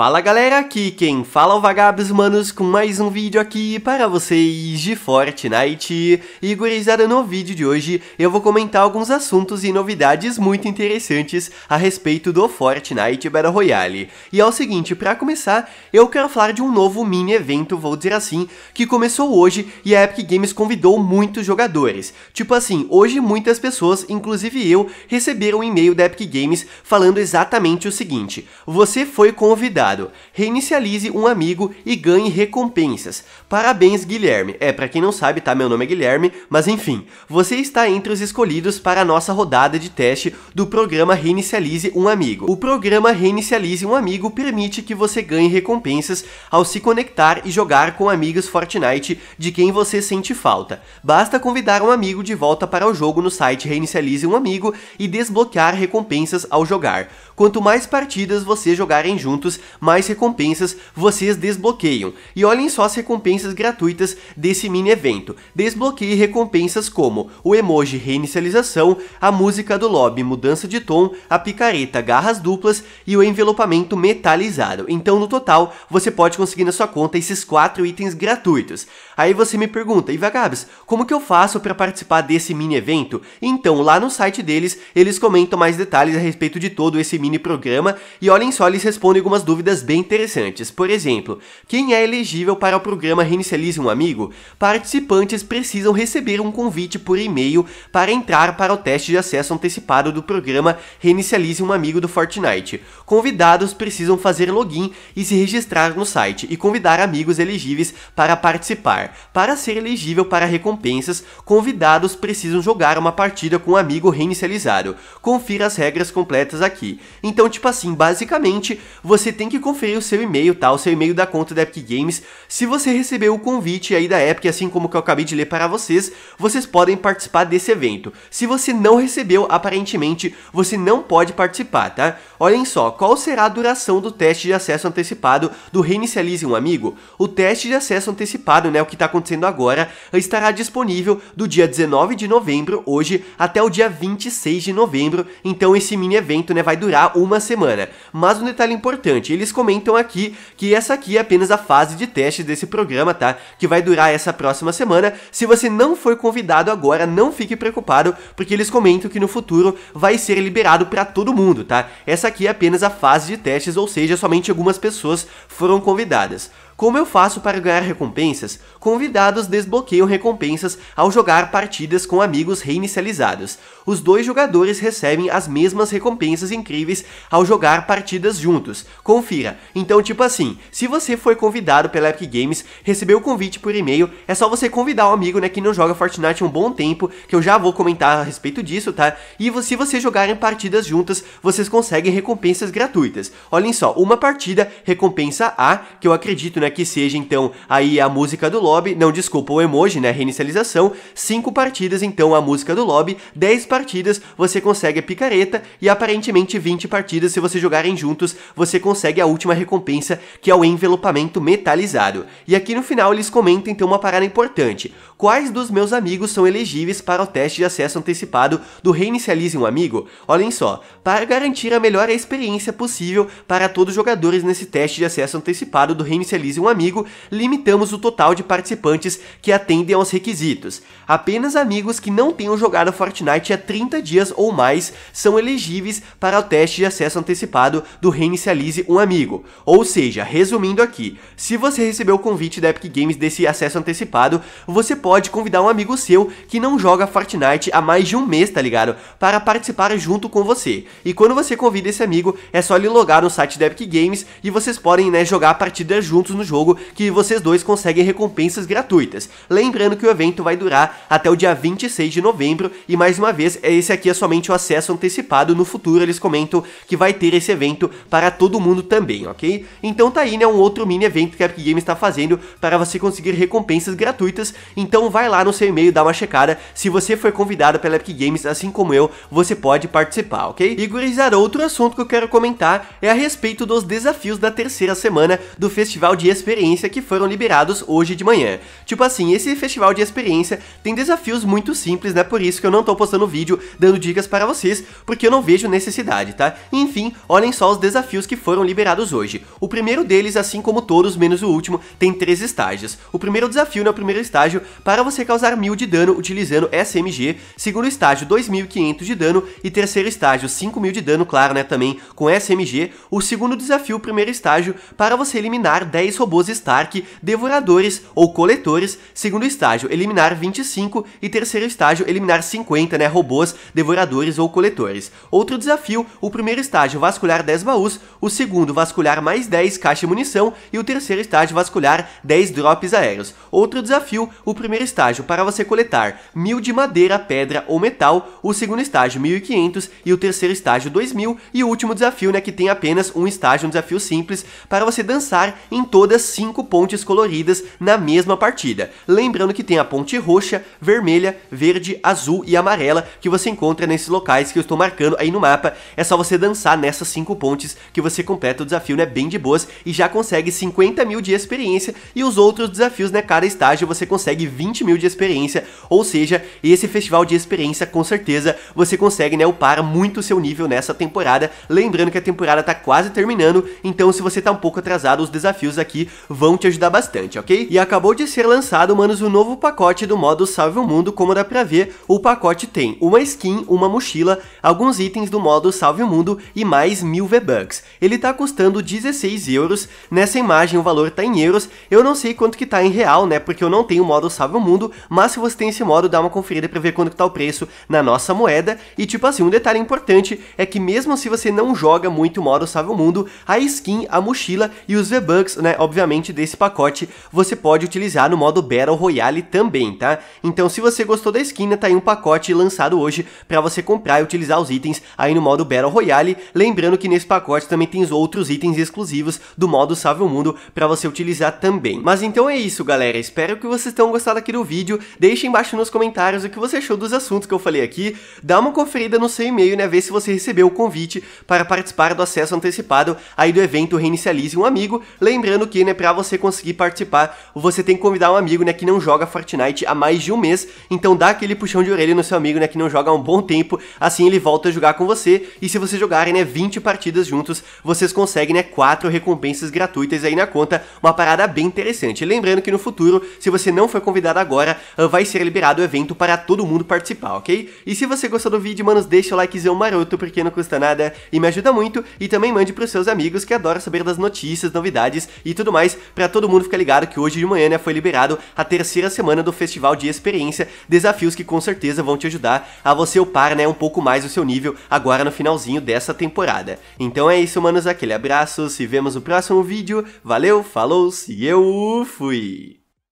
Fala galera, aqui quem fala é o Vagabos Manos com mais um vídeo aqui para vocês de Fortnite. E gurizada, no vídeo de hoje eu vou comentar alguns assuntos e novidades muito interessantes a respeito do Fortnite Battle Royale. E é o seguinte, para começar, eu quero falar de um novo mini evento, vou dizer assim, que começou hoje e a Epic Games convidou muitos jogadores. Tipo assim, hoje muitas pessoas, inclusive eu, receberam um e-mail da Epic Games falando exatamente o seguinte, você foi convidado Reinicialize um amigo e ganhe recompensas. Parabéns, Guilherme. É, para quem não sabe, tá? Meu nome é Guilherme, mas enfim. Você está entre os escolhidos para a nossa rodada de teste do programa Reinicialize um Amigo. O programa Reinicialize um Amigo permite que você ganhe recompensas ao se conectar e jogar com amigos Fortnite de quem você sente falta. Basta convidar um amigo de volta para o jogo no site Reinicialize um Amigo e desbloquear recompensas ao jogar. Quanto mais partidas você jogarem juntos, mais recompensas vocês desbloqueiam. E olhem só as recompensas gratuitas desse mini evento. Desbloqueie recompensas como o emoji reinicialização, a música do lobby mudança de tom, a picareta garras duplas e o envelopamento metalizado. Então no total você pode conseguir na sua conta esses quatro itens gratuitos. Aí você me pergunta, Ivagabs, como que eu faço para participar desse mini evento? Então lá no site deles eles comentam mais detalhes a respeito de todo esse mini programa e olhem só eles respondem algumas dúvidas dúvidas bem interessantes. Por exemplo, quem é elegível para o programa Reinicialize um Amigo? Participantes precisam receber um convite por e-mail para entrar para o teste de acesso antecipado do programa Reinicialize um Amigo do Fortnite. Convidados precisam fazer login e se registrar no site e convidar amigos elegíveis para participar. Para ser elegível para recompensas, convidados precisam jogar uma partida com um amigo reinicializado. Confira as regras completas aqui. Então, tipo assim, basicamente, você tem que conferir o seu e-mail, tá? O seu e-mail da conta da Epic Games. Se você recebeu o convite aí da Epic, assim como que eu acabei de ler para vocês, vocês podem participar desse evento. Se você não recebeu, aparentemente, você não pode participar, tá? Olhem só, qual será a duração do teste de acesso antecipado do Reinicialize um Amigo? O teste de acesso antecipado, né, o que está acontecendo agora, estará disponível do dia 19 de novembro, hoje, até o dia 26 de novembro. Então esse mini evento, né, vai durar uma semana. Mas um detalhe importante, eles comentam aqui que essa aqui é apenas a fase de teste desse programa, tá? Que vai durar essa próxima semana. Se você não foi convidado agora, não fique preocupado, porque eles comentam que no futuro vai ser liberado para todo mundo, tá? Essa aqui é apenas a fase de testes, ou seja, somente algumas pessoas foram convidadas. Como eu faço para ganhar recompensas? Convidados desbloqueiam recompensas ao jogar partidas com amigos reinicializados. Os dois jogadores recebem as mesmas recompensas incríveis ao jogar partidas juntos. Confira. Então, tipo assim, se você foi convidado pela Epic Games, recebeu o convite por e-mail, é só você convidar um amigo, né, que não joga Fortnite há um bom tempo, que eu já vou comentar a respeito disso, tá? E se vocês jogarem partidas juntas, vocês conseguem recompensas gratuitas. Olhem só, uma partida recompensa A, que eu acredito, né, que seja então aí a música do lobby, não desculpa o emoji, né, reinicialização, 5 partidas então a música do lobby, 10 partidas você consegue a picareta e aparentemente 20 partidas se você jogarem juntos, você consegue a última recompensa, que é o envelopamento metalizado. E aqui no final eles comentam então uma parada importante. Quais dos meus amigos são elegíveis para o teste de acesso antecipado do Reinicialize um Amigo? Olhem só, para garantir a melhor experiência possível para todos os jogadores nesse teste de acesso antecipado do Reinicialize um amigo, limitamos o total de participantes que atendem aos requisitos. Apenas amigos que não tenham jogado Fortnite há 30 dias ou mais são elegíveis para o teste de acesso antecipado do Reinicialize um Amigo. Ou seja, resumindo aqui, se você recebeu o convite da Epic Games desse acesso antecipado, você pode convidar um amigo seu que não joga Fortnite há mais de um mês, tá ligado? Para participar junto com você. E quando você convida esse amigo, é só ele logar no site da Epic Games e vocês podem né, jogar partidas juntos no jogo que vocês dois conseguem recompensas gratuitas. Lembrando que o evento vai durar até o dia 26 de novembro e mais uma vez, é esse aqui é somente o acesso antecipado, no futuro eles comentam que vai ter esse evento para todo mundo também, ok? Então tá aí, né, um outro mini evento que a Epic Games está fazendo para você conseguir recompensas gratuitas, então vai lá no seu e-mail, dá uma checada, se você foi convidado pela Epic Games, assim como eu, você pode participar, ok? E gurizada, outro assunto que eu quero comentar é a respeito dos desafios da terceira semana do Festival de experiência que foram liberados hoje de manhã. Tipo assim, esse festival de experiência tem desafios muito simples, né? Por isso que eu não tô postando vídeo dando dicas para vocês, porque eu não vejo necessidade, tá? Enfim, olhem só os desafios que foram liberados hoje. O primeiro deles, assim como todos, menos o último, tem três estágios. O primeiro desafio no né? primeiro estágio, para você causar mil de dano utilizando SMG, segundo estágio 2.500 de dano e terceiro estágio 5.000 de dano, claro, né, também com SMG. O segundo desafio, primeiro estágio, para você eliminar 10 robôs Stark, devoradores ou coletores, segundo estágio eliminar 25 e terceiro estágio eliminar 50, né, robôs, devoradores ou coletores. Outro desafio, o primeiro estágio vasculhar 10 baús, o segundo vasculhar mais 10 caixa de munição e o terceiro estágio vasculhar 10 drops aéreos. Outro desafio, o primeiro estágio para você coletar 1000 de madeira, pedra ou metal, o segundo estágio 1500 e o terceiro estágio 2000 e o último desafio, né, que tem apenas um estágio, um desafio simples para você dançar em toda todas cinco pontes coloridas na mesma partida. Lembrando que tem a ponte roxa, vermelha, verde, azul e amarela que você encontra nesses locais que eu estou marcando aí no mapa. É só você dançar nessas cinco pontes que você completa o desafio, né? Bem de boas e já consegue 50 mil de experiência e os outros desafios, né? Cada estágio você consegue 20 mil de experiência, ou seja, esse festival de experiência com certeza você consegue, né? Upar muito o seu nível nessa temporada. Lembrando que a temporada tá quase terminando, então se você tá um pouco atrasado, os desafios aqui aqui vão te ajudar bastante, ok? E acabou de ser lançado, manos, o um novo pacote do modo Salve o Mundo, como dá pra ver, o pacote tem uma skin, uma mochila, alguns itens do modo Salve o Mundo e mais mil V-Bucks. Ele tá custando 16 euros, nessa imagem o valor tá em euros, eu não sei quanto que tá em real, né, porque eu não tenho o modo Salve o Mundo, mas se você tem esse modo, dá uma conferida pra ver quanto que tá o preço na nossa moeda, e tipo assim, um detalhe importante é que mesmo se você não joga muito o modo Salve o Mundo, a skin, a mochila e os V-Bucks, né, obviamente, desse pacote você pode utilizar no modo Battle Royale também, tá? Então, se você gostou da esquina, tá aí um pacote lançado hoje para você comprar e utilizar os itens aí no modo Battle Royale. Lembrando que nesse pacote também tem os outros itens exclusivos do modo Salve o Mundo para você utilizar também. Mas então é isso, galera. Espero que vocês tenham gostado aqui do vídeo. Deixe embaixo nos comentários o que você achou dos assuntos que eu falei aqui. Dá uma conferida no seu e-mail, né? Ver se você recebeu o convite para participar do acesso antecipado aí do evento Reinicialize um Amigo. Lembrando que porque, né, pra você conseguir participar, você tem que convidar um amigo, né, que não joga Fortnite há mais de um mês. Então dá aquele puxão de orelha no seu amigo, né, que não joga há um bom tempo. Assim ele volta a jogar com você. E se vocês jogarem, né, 20 partidas juntos, vocês conseguem, né, 4 recompensas gratuitas aí na conta. Uma parada bem interessante. Lembrando que no futuro, se você não foi convidado agora, ah, vai ser liberado o evento para todo mundo participar, ok? E se você gostou do vídeo, mano deixa o likezão maroto, porque não custa nada e me ajuda muito. E também mande pros seus amigos que adoram saber das notícias, novidades e tudo tudo mais, para todo mundo ficar ligado que hoje de manhã né, foi liberado a terceira semana do Festival de Experiência, desafios que com certeza vão te ajudar a você upar né, um pouco mais o seu nível agora no finalzinho dessa temporada. Então é isso, manos, aquele abraço, se vemos no próximo vídeo, valeu, falou, se eu fui!